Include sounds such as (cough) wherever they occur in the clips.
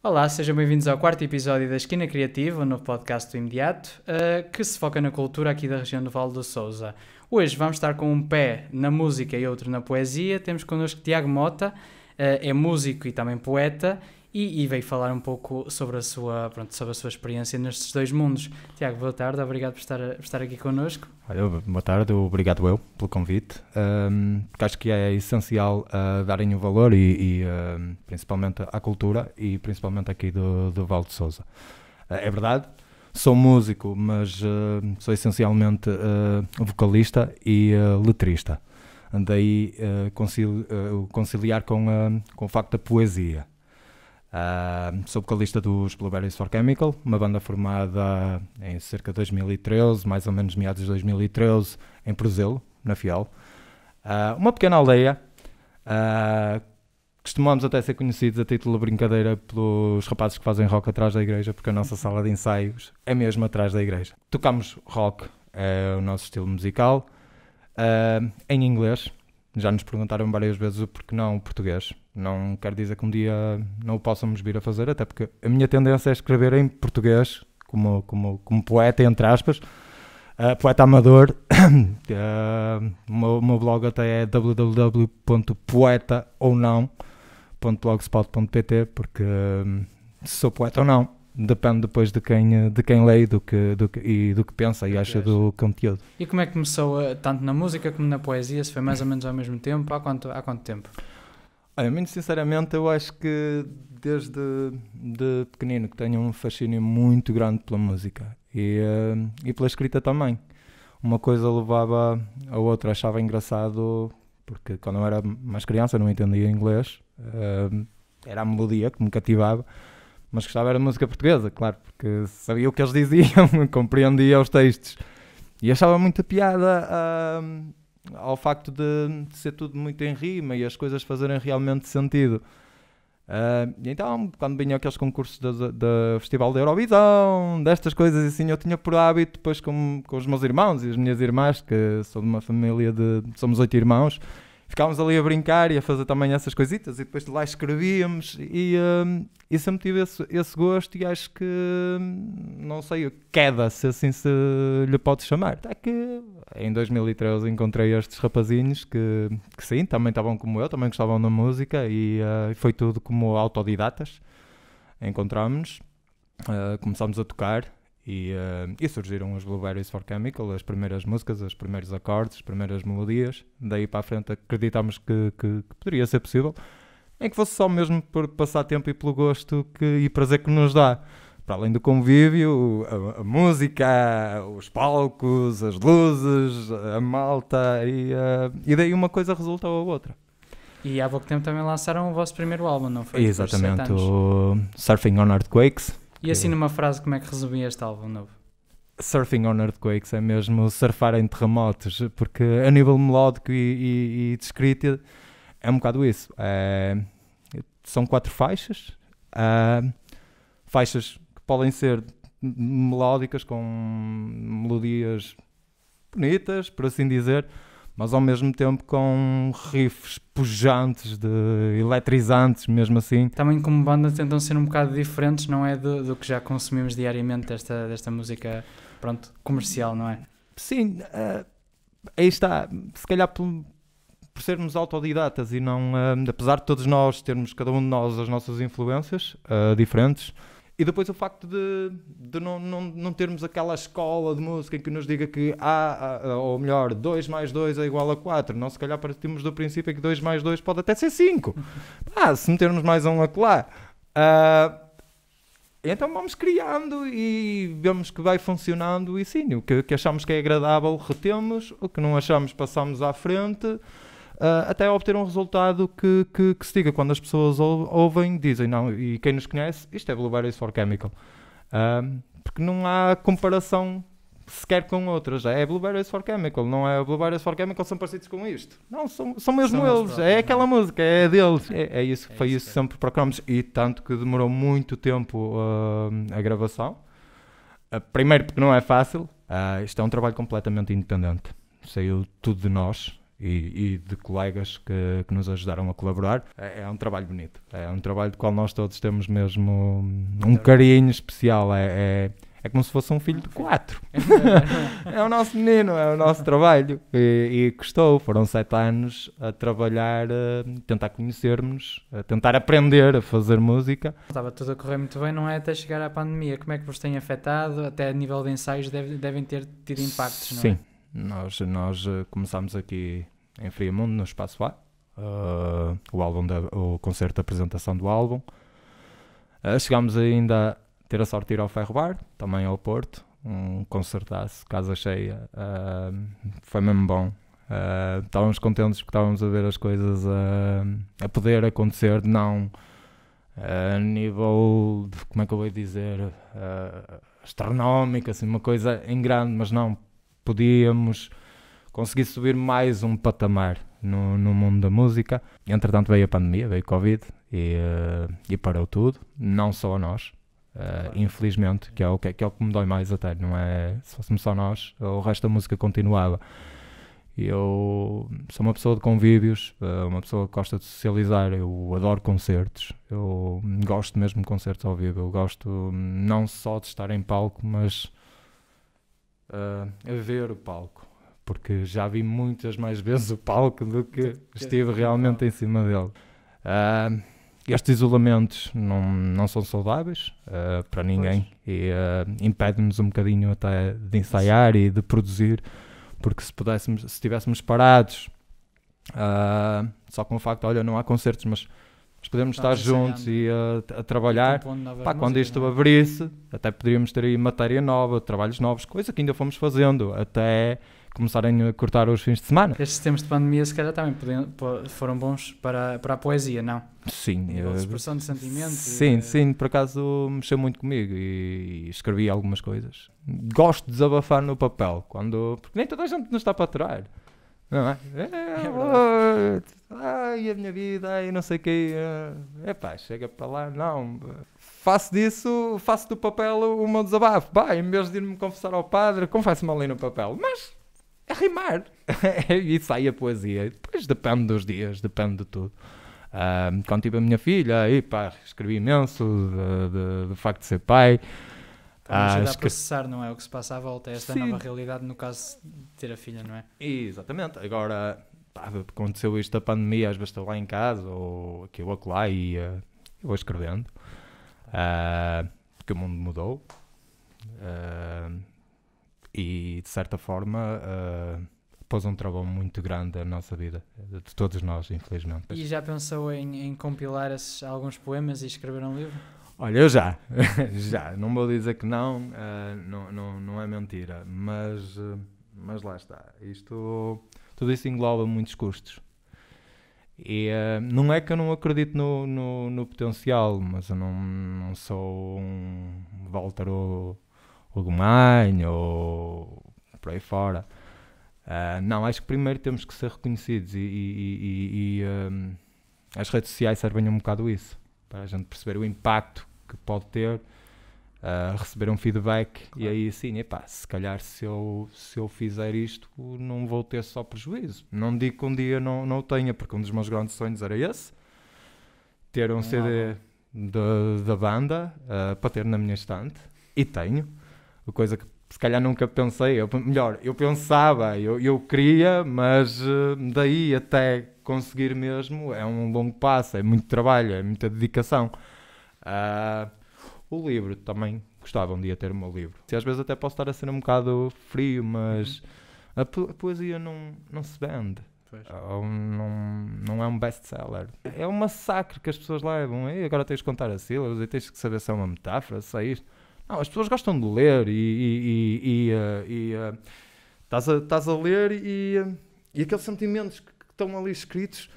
Olá, sejam bem-vindos ao quarto episódio da Esquina Criativa, um novo podcast do Imediato, uh, que se foca na cultura aqui da região do Vale do Sousa. Hoje vamos estar com um pé na música e outro na poesia. Temos connosco Tiago Mota, uh, é músico e também poeta, e, e, veio falar um pouco sobre a sua, pronto, sobre a sua experiência nestes dois mundos. Tiago, boa tarde, obrigado por estar, por estar aqui connosco. Olha, boa tarde, obrigado eu pelo convite, um, porque acho que é essencial uh, darem o valor e, e uh, principalmente à cultura e principalmente aqui do, do Val de Souza. Uh, ah, é verdade, sou músico, mas sou essencialmente ah, vocalista e letrista. Daí conciliar com, com o facto da poesia. Uh, sou vocalista dos Blueberries for Chemical, uma banda formada em cerca de 2013, mais ou menos meados de 2013, em Prozelo, na Fiel. Uh, ah, uma pequena aldeia. Uh, costumamos até ser conhecidos a título de brincadeira pelos rapazes que fazem rock atrás da igreja, porque a nossa uhum. sala de ensaios é mesmo atrás da igreja. Tocamos rock, é o nosso estilo musical, em inglês, já nos perguntaram várias vezes o porquê não o português. Não quer dizer que um dia não o possamos vir a fazer, até porque a minha tendência é escrever em português, como, como, como poeta, entre aspas, uh, poeta amador. uh, (coughs) o, meu, o meu blog até é www.poetaounão.blogspot.pt, porque uh, se sou poeta ou não depende depois de quem, eh, de quem lê do que, do que, e do que pensa e acha do conteúdo. E como é que começou, eh, tanto na música como na poesia, se foi mais ou menos ao mesmo tempo? Há quanto, há quanto tempo? Olha, muito sinceramente, eu acho que desde de pequenino que tenho um fascínio muito grande pela música e, eh, e pela escrita também. Uma coisa levava a outra, achava engraçado, porque quando eu era mais criança não entendia inglês, era a melodia que me cativava mas gostava era de música portuguesa, claro, porque sabia o que eles diziam, (laughs) compreendia os textos. E achava muita piada uh, ao facto de, de, ser tudo muito em rima e as coisas fazerem realmente sentido. Uh, e então, quando vinham aqueles concursos do Festival da Eurovisão, destas coisas assim, eu tinha por hábito, depois com, com os meus irmãos e as minhas irmãs, que sou de uma família de. somos oito irmãos, ficávamos ali a brincar e a fazer também essas coisitas e depois de lá escrevíamos e, um, e hum, tive esse, esse, gosto e acho que hum, não sei, queda, é se assim se lhe pode chamar. Até que em 2013 encontrei estes rapazinhos que, que sim, também estavam como eu, também gostavam da música e uh, foi tudo como autodidatas. Encontrámos-nos, uh, ah, começámos a tocar e, uh, e, surgiram os Blueberries for Chemical, as primeiras músicas, os primeiros acordes, as primeiras melodias. Daí para a frente acreditámos que, que, que poderia ser possível, em que fosse só mesmo por passar tempo e pelo gosto que, e prazer que nos dá. Para além do convívio, a, a música, os palcos, as luzes, a malta, e, uh, e daí uma coisa resulta ou outra. E há pouco tempo também lançaram o vosso primeiro álbum, não foi? Exatamente, o Surfing on Earthquakes, e assim numa frase, como é que resumia este álbum novo? Surfing on Earthquakes é mesmo surfar em terremotos, porque a nível melódico e, e, e de escrita é um bocado isso. É, são quatro faixas, é, faixas que podem ser melódicas com melodias bonitas, por assim dizer, mas ao mesmo tempo com riffs pujantes, de eletrizantes, mesmo assim. Também como banda tentam ser um bocado diferentes, não é? Do, do que já consumimos diariamente desta, desta música, pronto, comercial, não é? Sim, uh, aí está. Se calhar por, por sermos autodidatas e não... Uh, apesar de todos nós termos, cada um de nós, as nossas influências uh, diferentes... E depois o facto de, de não, não, não termos aquela escola de música em que nos diga que há, ou melhor, 2 mais 2 é igual a 4. Não, se calhar partimos do princípio que 2 mais 2 pode até ser 5. (laughs) ah, se metermos mais um acolá. Uh, então vamos criando e vemos que vai funcionando e sim, o que, que achamos que é agradável retemos, o que não achamos passamos à frente uh, até obter um resultado que, que, que, se diga. Quando as pessoas ou, ouvem, dizem, não, e quem nos conhece, isto é Blueberries for Chemical. Uh, porque não há comparação sequer com outras. É Blueberries for Chemical, não é Blueberries for Chemical, são parecidos com isto. Não, são, são mesmo são eles. É próprios, é aquela música, é deles. É, é isso, é foi isso, que é. sempre procuramos. E tanto que demorou muito tempo uh, a gravação. Uh, primeiro porque não é fácil. Uh, isto é um trabalho completamente independente. Saiu tudo de nós e, e de colegas que, que, nos ajudaram a colaborar. É, é, um trabalho bonito, é um trabalho do qual nós todos temos mesmo um carinho especial. É, é, é como se fosse um filho de quatro. (laughs) é o nosso menino, é o nosso trabalho. E, e custou, foram sete anos a trabalhar, a tentar conhecermos, a tentar aprender a fazer música. Estava tudo a correr muito bem, não é? Até chegar à pandemia, como é que vos tem afetado? Até a nível de ensaios deve, devem ter tido impactos, não é? Sim, nós, nós eh, começámos aqui em Friamundo, no Espaço A, uh, o, álbum o concerto de apresentação do álbum. Uh, chegámos ainda a ter a sorte de ir ao Ferro Bar, também ao Porto, um concertaço, casa cheia, uh, foi mesmo bom. Uh, estávamos contentes porque estávamos a ver as coisas a, a poder acontecer, não a nível, de, como é que eu vou dizer, astronómico, assim, uma coisa em grande, mas não podíamos conseguir subir mais um patamar no, no mundo da música. Entretanto veio a pandemia, veio Covid e, eh, e parou tudo, não só a nós, Uh, infelizmente, que é, o que, é, que é o que me dói mais até, não é? Se fôssemos só nós, o resto da música continuava. Eu sou uma pessoa de convívios, eh, uma pessoa que gosta de socializar, eu adoro concertos, eu gosto mesmo de concertos ao vivo, eu gosto hum, não só de estar em palco, mas uh, a ver o palco, porque já vi muitas mais (laughs) vezes o palco do que estive realmente em cima dele. Uh, estes isolamentos não, não são saudáveis uh, para ninguém pois. e uh, impede-nos um bocadinho até de ensaiar e de produzir, porque se pudéssemos, se estivéssemos parados, só com o facto, olha, não há concertos, mas mas podemos tá estar juntos e a, a trabalhar. Então, Pá, quando isto é? abrisse, até poderíamos ter aí matéria nova, trabalhos novos, coisa que ainda fomos fazendo até começarem a cortar os fins de semana. Estes tempos de pandemia, se calhar, também podiam, foram bons para, para a poesia, não? Sim. A eh, expressão de sentimentos Sim, e, sim, por acaso mexeu muito comigo e, e, escrevi algumas coisas. Gosto de desabafar no papel, quando, porque nem toda a gente nos está para aturar. Não é? é, é ai, a minha vida, ai, não sei o quê. É pá, chega para lá, não. Faço disso, faço do papel o meu desabafo. Pá, em vez de ir-me confessar ao padre, confesso-me ali no papel. Mas é rimar. e (laughs) é sai a poesia. Depois depende dos dias, depende de tudo. Uh, quando tive a minha filha, aí pá, escrevi imenso do facto de ser pai. Ah, para ajudar a processar, que... não é? O que se passa à volta, é esta Sim. nova realidade, no caso de ter a filha, não é? Exatamente. Agora, pá, aconteceu isto da pandemia, às vezes estou lá em casa, ou aqui ou lá e uh, vou escrevendo. Uh, porque o mundo mudou. Uh, e, de certa forma, uh, pôs um travão muito grande na nossa vida, de todos nós, infelizmente. E já pensou em, em compilar esses, alguns poemas e escrever um livro? Olha, eu já, (laughs) já, não vou dizer que não, uh, não, não, não é mentira, mas, uh, mas lá está. Isto, tudo isso engloba muitos custos. E uh, não é que eu não acredito no, no, no, potencial, mas eu não, não sou um Walter ou Gumanho ou por aí fora. Uh, não, acho que primeiro temos que ser reconhecidos e, e, e, e as redes sociais servem um bocado isso para a gente perceber o impacto que pode ter uh, receber um feedback claro. e aí assim, epá, se calhar se eu, se eu fizer isto não vou ter só prejuízo. Não digo que um dia não, não o tenha, porque um dos meus grandes sonhos era esse, ter um não. É CD da banda uh, para ter na minha estante, e tenho, coisa que se calhar nunca pensei, eu, melhor, eu pensava, eu, eu queria, mas uh, daí até conseguir mesmo é um longo passo, é muito trabalho, é muita dedicação. Uh, o livro também gostava um dia ter o meu livro. Se às vezes até posso estar a ser um bocado frio, mas uhum. a, po a poesia não, não se vende. Ah, não, não é um best-seller. É um massacre que as pessoas levam. E agora tens de contar as sílabas e tens de saber se é uma metáfora, se é isto. Não, as pessoas gostam de ler e. e, e, e uh, uh, estás, a, estás a ler e, e aqueles sentimentos que estão ali escritos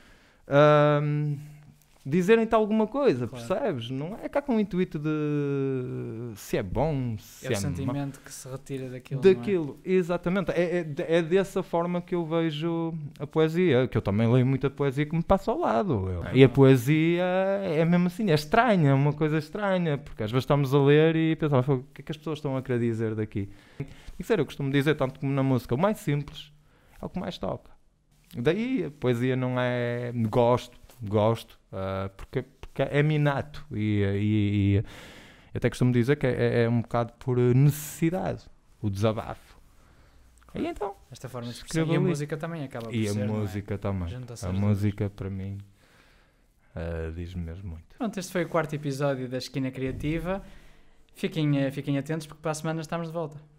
um, dizerem-te alguma coisa, claro. percebes? Não é cá com o intuito de se é bom, se é, é o sentimento que se retira daquilo. É? Daquilo, é? exatamente. É, é, é, dessa forma que eu vejo a poesia, que eu também leio muita poesia que me passa ao lado. Eu. É e a poesia é mesmo assim, é estranha, é uma coisa estranha, porque às vezes estamos a ler e pensamos, o que é que as pessoas estão a querer dizer daqui? E sério, eu costumo dizer, tanto como na música, o mais simples é o que mais toca. Daí a poesia não é. Gosto, gosto, uh, porque, porque é minato. E, e, e até costumo dizer que é, é, é, um bocado por necessidade o desabafo. E então. Esta forma de E a música também acaba por E ser, é? a música é? também. A, a música, para mim, uh, diz-me mesmo muito. Pronto, este foi o quarto episódio da Esquina Criativa. Fiquem, eh, fiquem atentos, porque para a semana estamos de volta.